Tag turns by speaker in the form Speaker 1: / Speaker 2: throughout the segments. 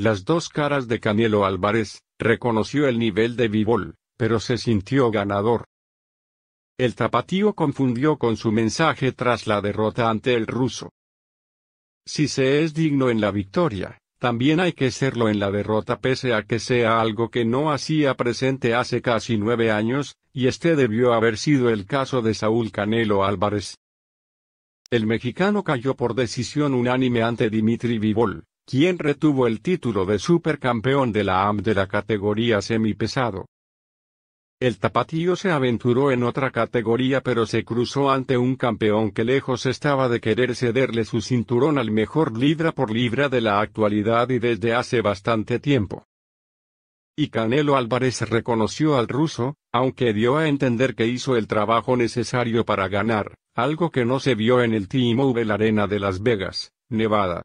Speaker 1: Las dos caras de Canelo Álvarez, reconoció el nivel de Vivol, pero se sintió ganador. El tapatío confundió con su mensaje tras la derrota ante el ruso. Si se es digno en la victoria, también hay que serlo en la derrota pese a que sea algo que no hacía presente hace casi nueve años, y este debió haber sido el caso de Saúl Canelo Álvarez. El mexicano cayó por decisión unánime ante Dimitri Vivol, quien retuvo el título de supercampeón de la AM de la categoría semipesado. El tapatío se aventuró en otra categoría pero se cruzó ante un campeón que lejos estaba de querer cederle su cinturón al mejor libra por libra de la actualidad y desde hace bastante tiempo. Y Canelo Álvarez reconoció al ruso, aunque dio a entender que hizo el trabajo necesario para ganar, algo que no se vio en el T-Mobile Arena de Las Vegas, Nevada.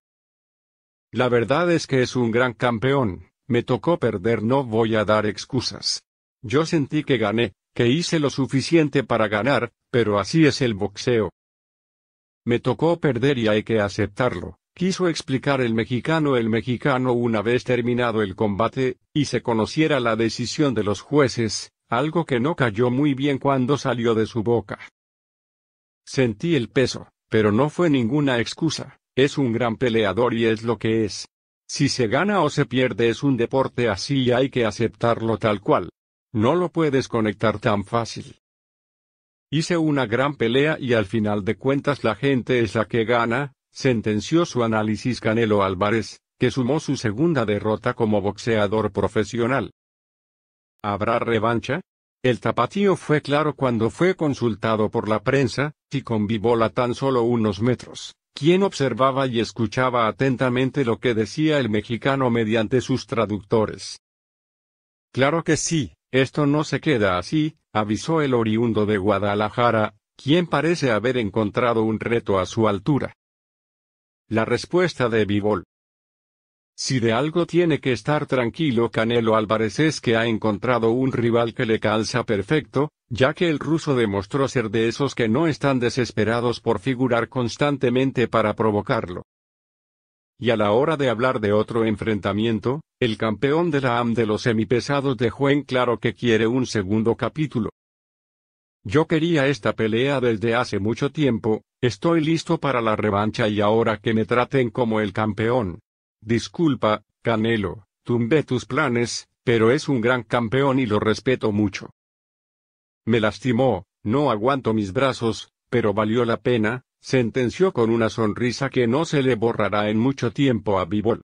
Speaker 1: La verdad es que es un gran campeón, me tocó perder, no voy a dar excusas. Yo sentí que gané, que hice lo suficiente para ganar, pero así es el boxeo. Me tocó perder y hay que aceptarlo, quiso explicar el mexicano el mexicano una vez terminado el combate, y se conociera la decisión de los jueces, algo que no cayó muy bien cuando salió de su boca. Sentí el peso, pero no fue ninguna excusa, es un gran peleador y es lo que es. Si se gana o se pierde es un deporte así y hay que aceptarlo tal cual. No lo puedes conectar tan fácil. Hice una gran pelea y al final de cuentas la gente es la que gana, sentenció su análisis Canelo Álvarez, que sumó su segunda derrota como boxeador profesional. ¿Habrá revancha? El tapatío fue claro cuando fue consultado por la prensa, y convivó la tan solo unos metros quien observaba y escuchaba atentamente lo que decía el mexicano mediante sus traductores. Claro que sí, esto no se queda así, avisó el oriundo de Guadalajara, quien parece haber encontrado un reto a su altura. La respuesta de Bibol. Si de algo tiene que estar tranquilo Canelo Álvarez es que ha encontrado un rival que le calza perfecto, ya que el ruso demostró ser de esos que no están desesperados por figurar constantemente para provocarlo. Y a la hora de hablar de otro enfrentamiento, el campeón de la AM de los semipesados dejó en claro que quiere un segundo capítulo. Yo quería esta pelea desde hace mucho tiempo, estoy listo para la revancha y ahora que me traten como el campeón. Disculpa, Canelo, tumbé tus planes, pero es un gran campeón y lo respeto mucho. Me lastimó, no aguanto mis brazos, pero valió la pena, sentenció con una sonrisa que no se le borrará en mucho tiempo a Bivol.